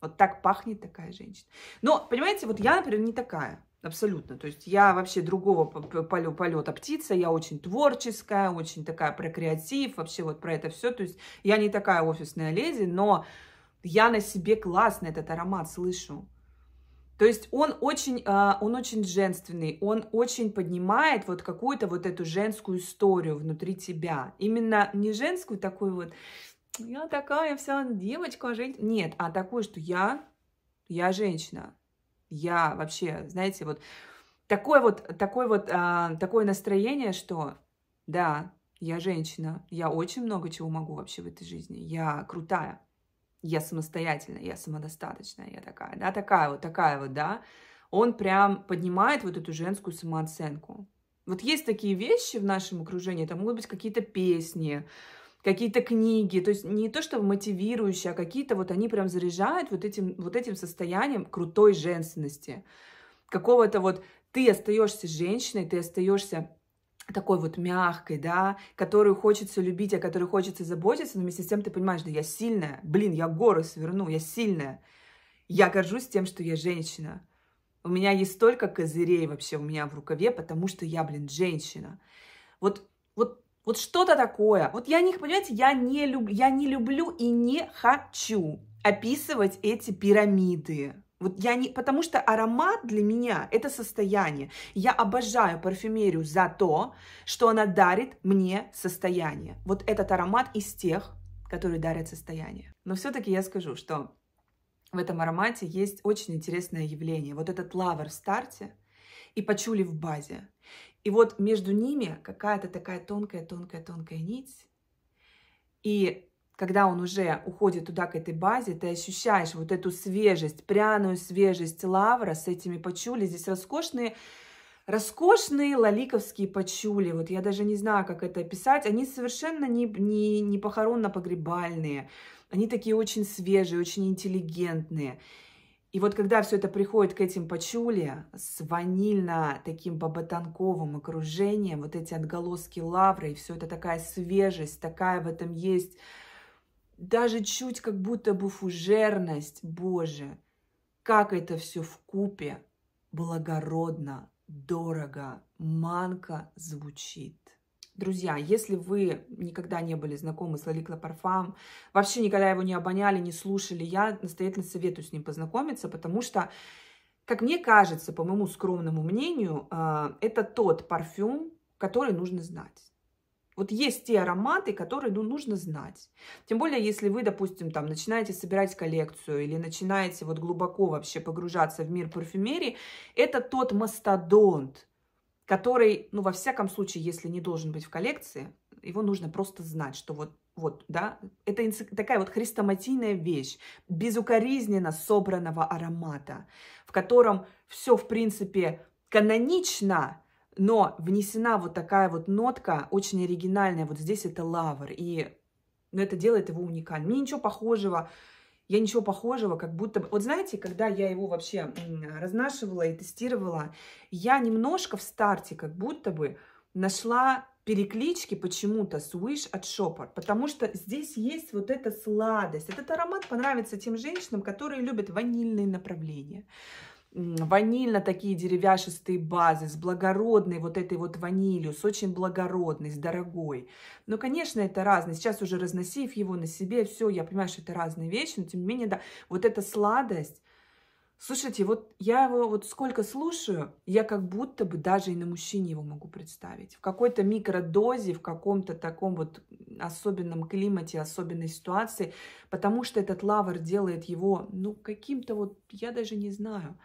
Вот так пахнет такая женщина. Но, понимаете, вот я, например, не такая. Абсолютно. То есть я вообще другого полета птица, я очень творческая, очень такая про креатив, вообще вот про это все. То есть я не такая офисная леди, но я на себе классно этот аромат слышу. То есть он очень, а, он очень женственный, он очень поднимает вот какую-то вот эту женскую историю внутри тебя. Именно не женскую такую вот, я такая вся девочка, а жить. Нет, а такую, что я, я женщина. Я вообще, знаете, вот такое вот, такое вот, а, такое настроение, что да, я женщина, я очень много чего могу вообще в этой жизни, я крутая я самостоятельная, я самодостаточная, я такая, да, такая вот, такая вот, да, он прям поднимает вот эту женскую самооценку. Вот есть такие вещи в нашем окружении, это могут быть какие-то песни, какие-то книги, то есть не то, что мотивирующие, а какие-то вот они прям заряжают вот этим, вот этим состоянием крутой женственности, какого-то вот ты остаешься женщиной, ты остаешься такой вот мягкой, да, которую хочется любить, о которой хочется заботиться, но вместе с тем ты понимаешь, да я сильная, блин, я горы сверну, я сильная. Я горжусь тем, что я женщина. У меня есть столько козырей вообще у меня в рукаве, потому что я, блин, женщина. Вот, вот, вот что-то такое. Вот я них, понимаете, я не, люб, я не люблю и не хочу описывать эти пирамиды. Вот я не, потому что аромат для меня это состояние. Я обожаю парфюмерию за то, что она дарит мне состояние. Вот этот аромат из тех, которые дарят состояние. Но все-таки я скажу, что в этом аромате есть очень интересное явление. Вот этот лавр в старте и почули в базе. И вот между ними какая-то такая тонкая-тонкая-тонкая нить. И когда он уже уходит туда, к этой базе, ты ощущаешь вот эту свежесть, пряную свежесть лавра с этими пачули. Здесь роскошные роскошные лаликовские пачули. Вот я даже не знаю, как это описать. Они совершенно не, не, не похоронно-погребальные. Они такие очень свежие, очень интеллигентные. И вот когда все это приходит к этим пачули с ванильно таким бабатанковым окружением, вот эти отголоски лавры, и все это такая свежесть, такая в этом есть даже чуть как будто бы фужерность, Боже, как это все в купе благородно, дорого, манка звучит. Друзья, если вы никогда не были знакомы с Лалик Лапарфам, вообще никогда его не обоняли, не слушали, я настоятельно советую с ним познакомиться, потому что, как мне кажется, по моему скромному мнению, э, это тот парфюм, который нужно знать. Вот есть те ароматы, которые ну, нужно знать. Тем более, если вы, допустим, там начинаете собирать коллекцию или начинаете вот глубоко вообще погружаться в мир парфюмерии, это тот мастодонт, который, ну, во всяком случае, если не должен быть в коллекции, его нужно просто знать, что вот, вот, да, это такая вот хрестоматийная вещь, безукоризненно собранного аромата, в котором все, в принципе, канонично, но внесена вот такая вот нотка, очень оригинальная. Вот здесь это лавр, и но ну, это делает его уникальным. Мне ничего похожего, я ничего похожего, как будто... Вот знаете, когда я его вообще разнашивала и тестировала, я немножко в старте как будто бы нашла переклички почему-то с Wish от Shopper, потому что здесь есть вот эта сладость. Этот аромат понравится тем женщинам, которые любят ванильные направления ванильно-такие деревяшистые базы, с благородной вот этой вот ванилью, с очень благородной, с дорогой. Но, ну, конечно, это разное. Сейчас уже разносив его на себе, все, я понимаю, что это разные вещи, но тем не менее, да, вот эта сладость, Слушайте, вот я его вот сколько слушаю, я как будто бы даже и на мужчине его могу представить. В какой-то микродозе, в каком-то таком вот особенном климате, особенной ситуации, потому что этот лавр делает его, ну, каким-то вот, я даже не знаю,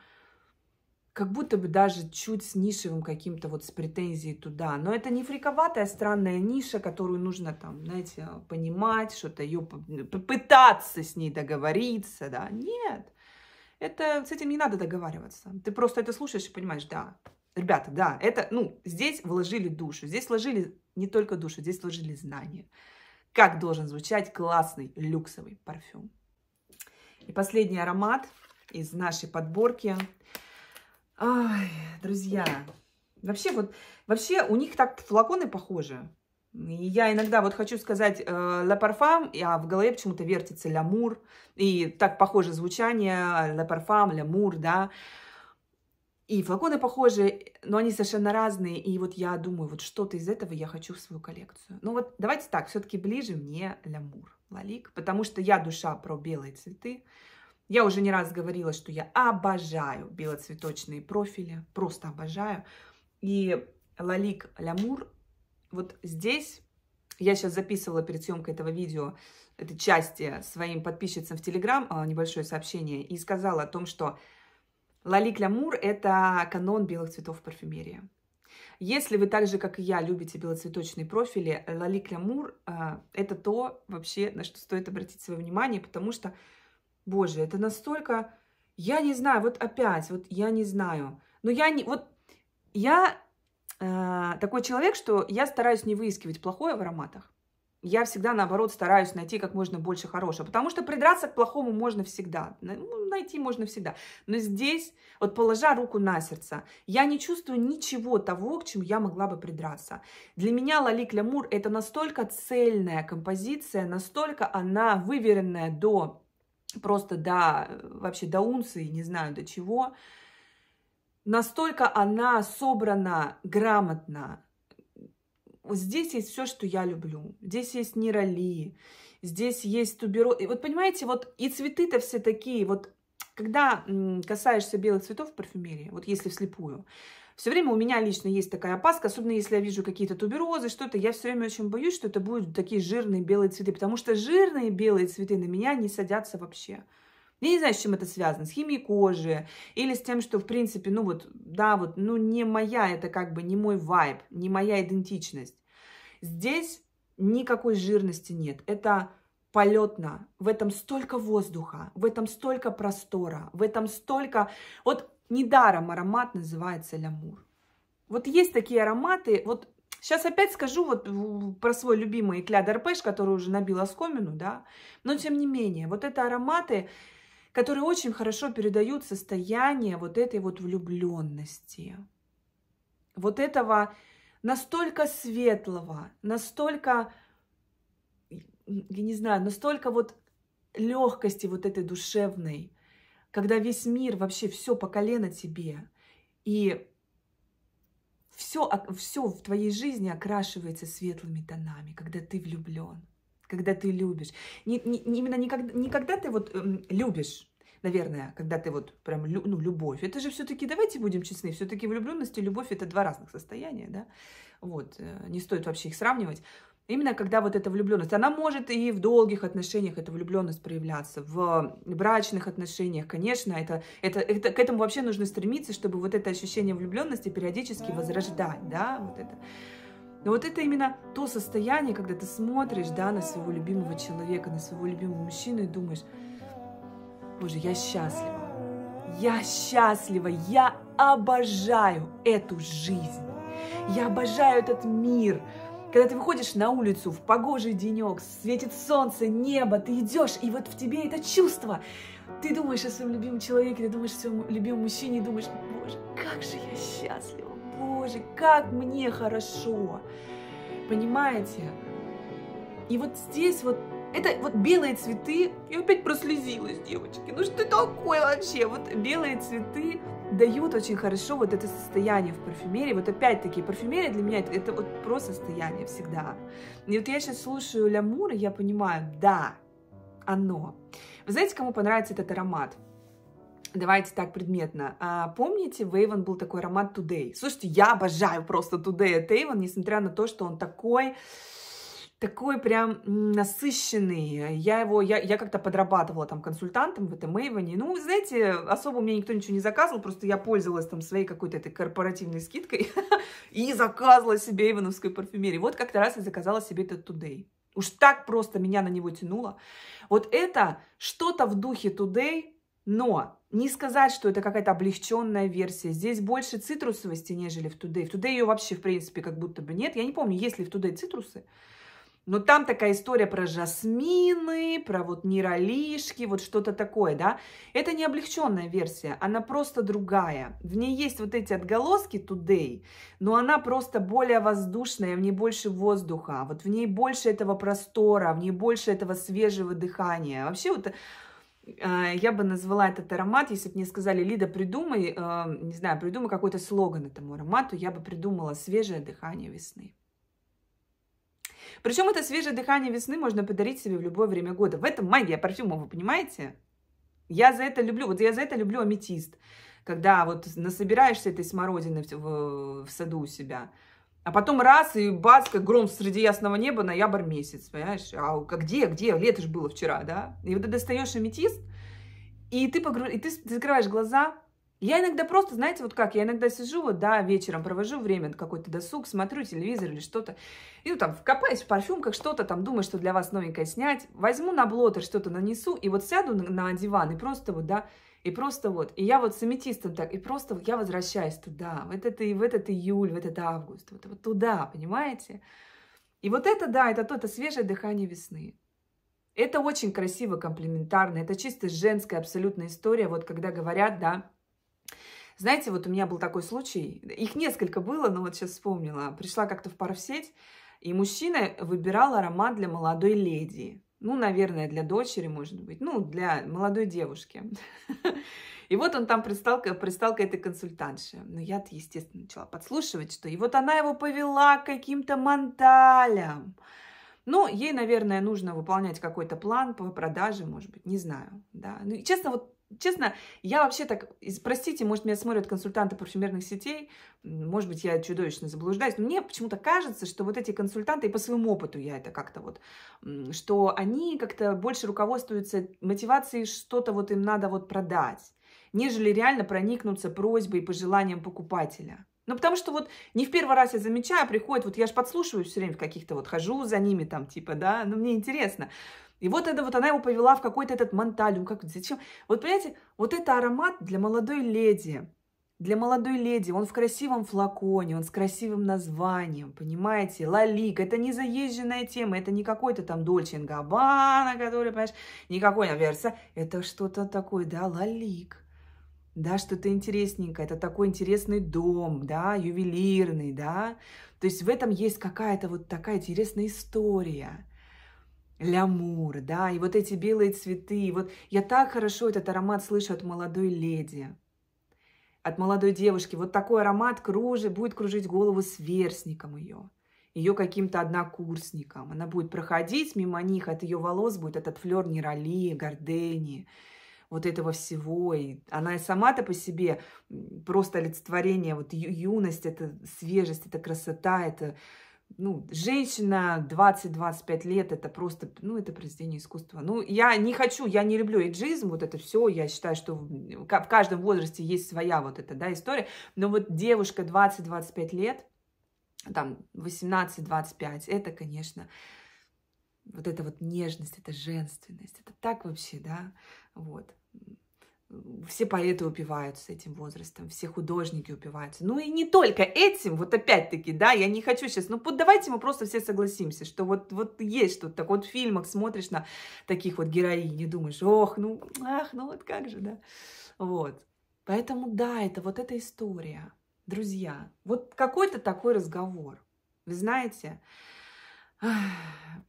как будто бы даже чуть с нишевым каким-то вот с претензией туда. Но это не фриковатая странная ниша, которую нужно там, знаете, понимать, что-то ее попытаться с ней договориться, да. Нет, это, с этим не надо договариваться. Ты просто это слушаешь и понимаешь, да, ребята, да, это, ну, здесь вложили душу, здесь вложили не только душу, здесь вложили знания. Как должен звучать классный люксовый парфюм. И последний аромат из нашей подборки – Ай, друзья. Вообще, вот, вообще у них так флаконы похожи. И Я иногда вот хочу сказать э, «Ла парфам», а в голове почему-то вертится «Лямур». И так похоже звучание «Ла парфам», «Лямур», да. И флаконы похожи, но они совершенно разные. И вот я думаю, вот что-то из этого я хочу в свою коллекцию. Ну вот давайте так, все-таки ближе мне «Лямур», «Лалик», потому что я душа про белые цветы. Я уже не раз говорила, что я обожаю белоцветочные профили, просто обожаю. И Лалик Лямур, вот здесь, я сейчас записывала перед съемкой этого видео, этой части своим подписчицам в Телеграм а, небольшое сообщение и сказала о том, что Лалик Лямур – это канон белых цветов парфюмерии. Если вы так же, как и я, любите белоцветочные профили, Лалик Лямур а, – это то, вообще, на что стоит обратить свое внимание, потому что Боже, это настолько... Я не знаю, вот опять, вот я не знаю. Но я не... Вот я э, такой человек, что я стараюсь не выискивать плохое в ароматах. Я всегда, наоборот, стараюсь найти как можно больше хорошего. Потому что придраться к плохому можно всегда. Ну, найти можно всегда. Но здесь, вот положа руку на сердце, я не чувствую ничего того, к чему я могла бы придраться. Для меня Лали Клямур – это настолько цельная композиция, настолько она выверенная до просто до, вообще до унции, не знаю до чего. Настолько она собрана грамотно. Здесь есть все, что я люблю. Здесь есть нейроли, здесь есть туберо... И вот понимаете, вот и цветы-то все такие, вот когда касаешься белых цветов в парфюмерии, вот если вслепую, все время у меня лично есть такая опаска, особенно если я вижу какие-то туберозы, что-то, я все время очень боюсь, что это будут такие жирные белые цветы, потому что жирные белые цветы на меня не садятся вообще. Я не знаю, с чем это связано, с химией кожи или с тем, что, в принципе, ну вот, да, вот, ну не моя, это как бы не мой вайб, не моя идентичность. Здесь никакой жирности нет, это полетно, в этом столько воздуха, в этом столько простора, в этом столько... Вот Недаром аромат называется лямур. Вот есть такие ароматы, вот сейчас опять скажу вот про свой любимый Кляд который уже набил скомину, да, но тем не менее, вот это ароматы, которые очень хорошо передают состояние вот этой вот влюбленности, вот этого настолько светлого, настолько, я не знаю, настолько вот легкости вот этой душевной, когда весь мир, вообще все по колено тебе, и все, все в твоей жизни окрашивается светлыми тонами, когда ты влюблен, когда ты любишь. Не, не, именно никогда, никогда ты вот эм, любишь, наверное, когда ты вот прям лю, ну, любовь. Это же все-таки, давайте будем честны, все-таки влюбленность и любовь это два разных состояния, да? Вот, э, не стоит вообще их сравнивать. Именно когда вот эта влюбленность, она может и в долгих отношениях эта влюбленность проявляться, в брачных отношениях, конечно, это, это, это, к этому вообще нужно стремиться, чтобы вот это ощущение влюбленности периодически возрождать, да, вот это. Но вот это именно то состояние, когда ты смотришь, да, на своего любимого человека, на своего любимого мужчину и думаешь, боже, я счастлива, я счастлива, я обожаю эту жизнь, я обожаю этот мир, когда ты выходишь на улицу в погожий денек, светит солнце, небо, ты идешь, и вот в тебе это чувство. Ты думаешь о своем любимом человеке, ты думаешь о своем любимом мужчине, и думаешь, боже, как же я счастлива, боже, как мне хорошо. Понимаете? И вот здесь вот это вот белые цветы, я опять прослезилась, девочки, ну что такое вообще? Вот белые цветы дают очень хорошо вот это состояние в парфюмерии. Вот опять-таки, парфюмерия для меня это, это вот про состояние всегда. И вот я сейчас слушаю Лямур, и я понимаю, да, оно. Вы знаете, кому понравится этот аромат? Давайте так предметно. А, помните, в Эйвен был такой аромат Today? Слушайте, я обожаю просто Today от Эйвен, несмотря на то, что он такой такой прям насыщенный. Я его, я, я как-то подрабатывала там консультантом в этом Эйвоне. Ну, знаете, особо у меня никто ничего не заказывал, просто я пользовалась там своей какой-то этой корпоративной скидкой и заказывала себе эйвоновской парфюмерии. Вот как-то раз я заказала себе этот Today. Уж так просто меня на него тянуло. Вот это что-то в духе Today, но не сказать, что это какая-то облегченная версия. Здесь больше цитрусовости, нежели в Today. В Today ее вообще, в принципе, как будто бы нет. Я не помню, есть ли в Today цитрусы. Но там такая история про жасмины, про вот нейролишки, вот что-то такое, да. Это не облегченная версия, она просто другая. В ней есть вот эти отголоски today, но она просто более воздушная, в ней больше воздуха, вот в ней больше этого простора, в ней больше этого свежего дыхания. Вообще вот э, я бы назвала этот аромат, если бы мне сказали, Лида, придумай, э, не знаю, придумай какой-то слоган этому аромату, я бы придумала свежее дыхание весны. Причем это свежее дыхание весны можно подарить себе в любое время года. В этом магия парфюма, вы понимаете? Я за это люблю, вот я за это люблю аметист. Когда вот насобираешься этой смородины в, в, в саду у себя, а потом раз, и бац, как гром среди ясного неба, ноябрь месяц, понимаешь? А где, где? Лето же было вчера, да? И вот ты достаешь аметист, и ты, погру... и ты закрываешь глаза, я иногда просто, знаете, вот как, я иногда сижу, вот, да, вечером провожу время, какой-то досуг, смотрю телевизор или что-то, и, ну, там, вкопаюсь в парфюмках, что-то там, думаю, что для вас новенькое снять, возьму на блотер, что-то нанесу, и вот сяду на, на диван, и просто вот, да, и просто вот, и я вот с аметистом так, и просто вот я возвращаюсь туда, в этот, в этот июль, в этот август, вот, вот туда, понимаете? И вот это, да, это то, это свежее дыхание весны. Это очень красиво, комплиментарно, это чисто женская абсолютная история, вот когда говорят, да, знаете, вот у меня был такой случай, их несколько было, но вот сейчас вспомнила. Пришла как-то в парфсеть, и мужчина выбирал аромат для молодой леди. Ну, наверное, для дочери, может быть. Ну, для молодой девушки. И вот он там пристал, пристал к этой консультанше. Но я-то, естественно, начала подслушивать, что... И вот она его повела к каким-то манталям. Ну, ей, наверное, нужно выполнять какой-то план по продаже, может быть, не знаю. Да. Ну, и, честно, вот Честно, я вообще так, простите, может, меня смотрят консультанты парфюмерных сетей, может быть, я чудовищно заблуждаюсь, но мне почему-то кажется, что вот эти консультанты, и по своему опыту я это как-то вот, что они как-то больше руководствуются мотивацией, что-то вот им надо вот продать, нежели реально проникнуться просьбой и пожеланием покупателя. Ну, потому что вот не в первый раз я замечаю, приходит, вот я же подслушиваю все время в каких-то вот, хожу за ними там, типа, да, ну, мне интересно. И вот это вот она его повела в какой-то этот монталиум. Как, зачем? Вот понимаете, вот это аромат для молодой леди. Для молодой леди. Он в красивом флаконе, он с красивым названием, понимаете? Лалик. Это не заезженная тема, это не какой-то там Дольче Габбана, который, понимаешь, никакой а верса. Это что-то такое, да, лалик. Да, что-то интересненькое. Это такой интересный дом, да, ювелирный, да. То есть в этом есть какая-то вот такая интересная история лямур, да, и вот эти белые цветы. И вот я так хорошо этот аромат слышу от молодой леди, от молодой девушки. Вот такой аромат кружит, будет кружить голову сверстником ее, ее каким-то однокурсником. Она будет проходить мимо них, от ее волос будет этот флер нерали, гордени, вот этого всего. И она и сама-то по себе просто олицетворение, вот ю- юность, это свежесть, это красота, это ну, женщина 20-25 лет, это просто, ну, это произведение искусства. Ну, я не хочу, я не люблю эйджизм, вот это все, я считаю, что в, каждом возрасте есть своя вот эта, да, история, но вот девушка 20-25 лет, там, 18-25, это, конечно, вот эта вот нежность, это женственность, это так вообще, да, вот все поэты упиваются этим возрастом, все художники упиваются. Ну и не только этим, вот опять-таки, да, я не хочу сейчас, ну вот давайте мы просто все согласимся, что вот, вот есть что-то, так вот в фильмах смотришь на таких вот героинь и думаешь, ох, ну, ах, ну вот как же, да, вот. Поэтому да, это вот эта история, друзья, вот какой-то такой разговор, вы знаете,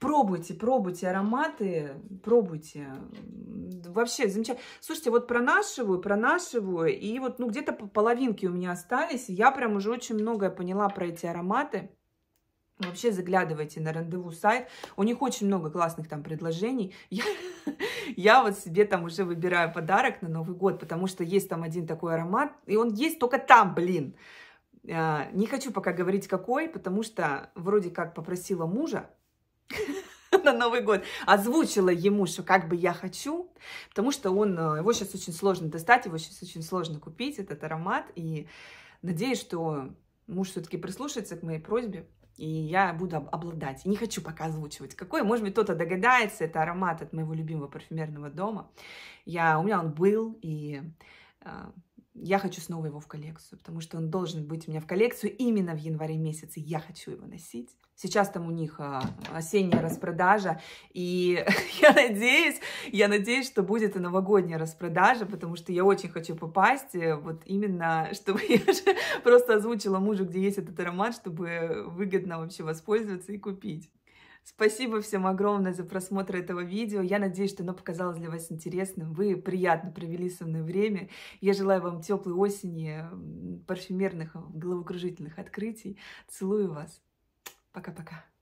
Пробуйте, пробуйте ароматы, пробуйте. Вообще замечательно. Слушайте, вот пронашиваю, пронашиваю, и вот ну где-то половинки у меня остались. Я прям уже очень многое поняла про эти ароматы. Вообще заглядывайте на рандеву сайт. У них очень много классных там предложений. Я, я вот себе там уже выбираю подарок на Новый год, потому что есть там один такой аромат, и он есть только там, блин. А, не хочу пока говорить какой, потому что вроде как попросила мужа на Новый год, озвучила ему, что как бы я хочу, потому что он, э, его сейчас очень сложно достать, его сейчас очень сложно купить, этот аромат, и надеюсь, что муж все-таки прислушается к моей просьбе, и я буду обладать. не хочу пока озвучивать, какой. Может быть, кто-то догадается, это аромат от моего любимого парфюмерного дома. Я, у меня он был, и э, я хочу снова его в коллекцию, потому что он должен быть у меня в коллекцию именно в январе месяце. Я хочу его носить. Сейчас там у них а, осенняя распродажа, и я надеюсь, я надеюсь, что будет и новогодняя распродажа, потому что я очень хочу попасть, э, вот именно, чтобы я же просто озвучила мужу, где есть этот аромат, чтобы выгодно вообще воспользоваться и купить. Спасибо всем огромное за просмотр этого видео. Я надеюсь, что оно показалось для вас интересным. Вы приятно провели со мной время. Я желаю вам теплой осени, парфюмерных, э, головокружительных открытий. Целую вас. Пока-пока.